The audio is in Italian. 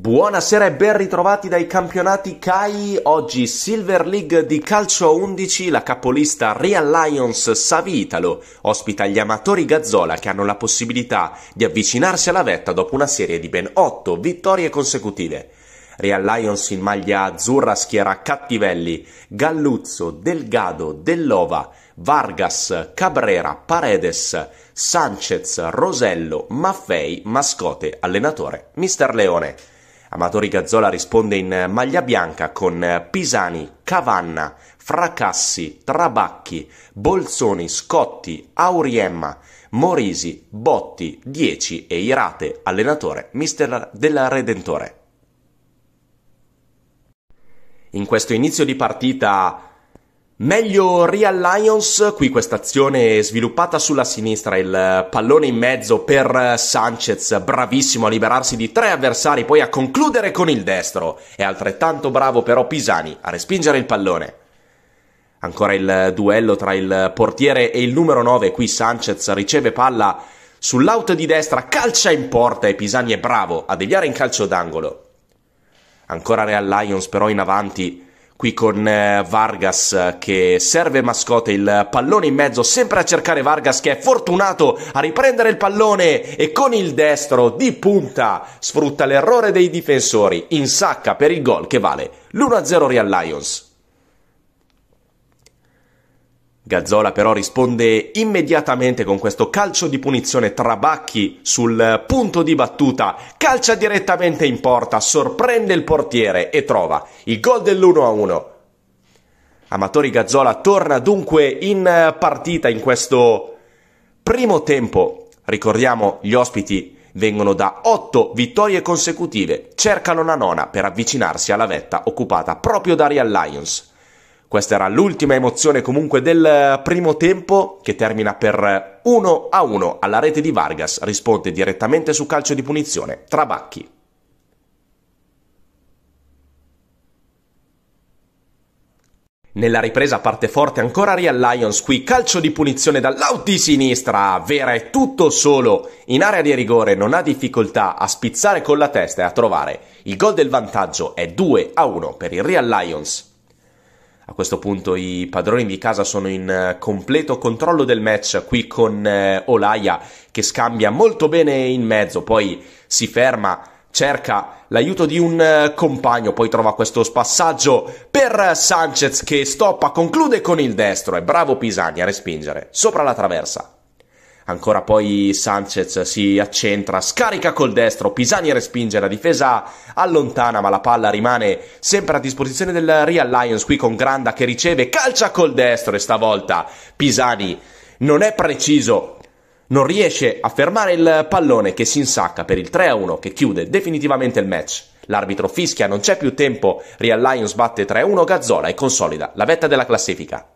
Buonasera e ben ritrovati dai campionati CAI. Oggi Silver League di calcio 11, la capolista Real Lions Savitalo ospita gli amatori Gazzola che hanno la possibilità di avvicinarsi alla vetta dopo una serie di ben 8 vittorie consecutive. Real Lions in maglia azzurra schiera Cattivelli, Galluzzo, Delgado, Dellova, Vargas, Cabrera, Paredes, Sanchez, Rosello, Maffei, Mascote, allenatore, Mister Leone. Amatori Gazzola risponde in eh, maglia bianca con eh, Pisani, Cavanna, Fracassi, Trabacchi, Bolzoni, Scotti, Auriemma, Morisi, Botti, Dieci e Irate, allenatore, mister della Redentore. In questo inizio di partita Meglio Real Lions, qui questa azione sviluppata sulla sinistra, il pallone in mezzo per Sanchez, bravissimo a liberarsi di tre avversari, poi a concludere con il destro. È altrettanto bravo però Pisani a respingere il pallone. Ancora il duello tra il portiere e il numero 9, qui Sanchez riceve palla sull'out di destra, calcia in porta e Pisani è bravo a deviare in calcio d'angolo. Ancora Real Lions però in avanti qui con eh, Vargas eh, che serve mascotte il pallone in mezzo, sempre a cercare Vargas che è fortunato a riprendere il pallone e con il destro di punta sfrutta l'errore dei difensori, in sacca per il gol che vale l'1-0 Real Lions. Gazzola però risponde immediatamente con questo calcio di punizione Trabacchi sul punto di battuta, calcia direttamente in porta, sorprende il portiere e trova il gol dell'1-1. Amatori Gazzola torna dunque in partita in questo primo tempo. Ricordiamo gli ospiti vengono da otto vittorie consecutive, cercano una nona per avvicinarsi alla vetta occupata proprio da Real Lions. Questa era l'ultima emozione comunque del eh, primo tempo che termina per 1 eh, a 1 alla rete di Vargas, risponde direttamente su calcio di punizione Trabacchi. Nella ripresa parte forte ancora Real Lions, qui calcio di punizione dall'out sinistra, Vera è tutto solo, in area di rigore non ha difficoltà a spizzare con la testa e a trovare. Il gol del vantaggio è 2 a 1 per il Real Lions. A questo punto i padroni di casa sono in eh, completo controllo del match qui con eh, Olaya che scambia molto bene in mezzo, poi si ferma, cerca l'aiuto di un eh, compagno, poi trova questo spassaggio per Sanchez che stoppa, conclude con il destro e bravo Pisani a respingere sopra la traversa Ancora poi Sanchez si accentra, scarica col destro, Pisani respinge la difesa, allontana ma la palla rimane sempre a disposizione del Real Lions qui con Granda che riceve, calcia col destro e stavolta Pisani non è preciso, non riesce a fermare il pallone che si insacca per il 3-1 che chiude definitivamente il match. L'arbitro fischia, non c'è più tempo, Real Lions batte 3-1 Gazzola e consolida la vetta della classifica.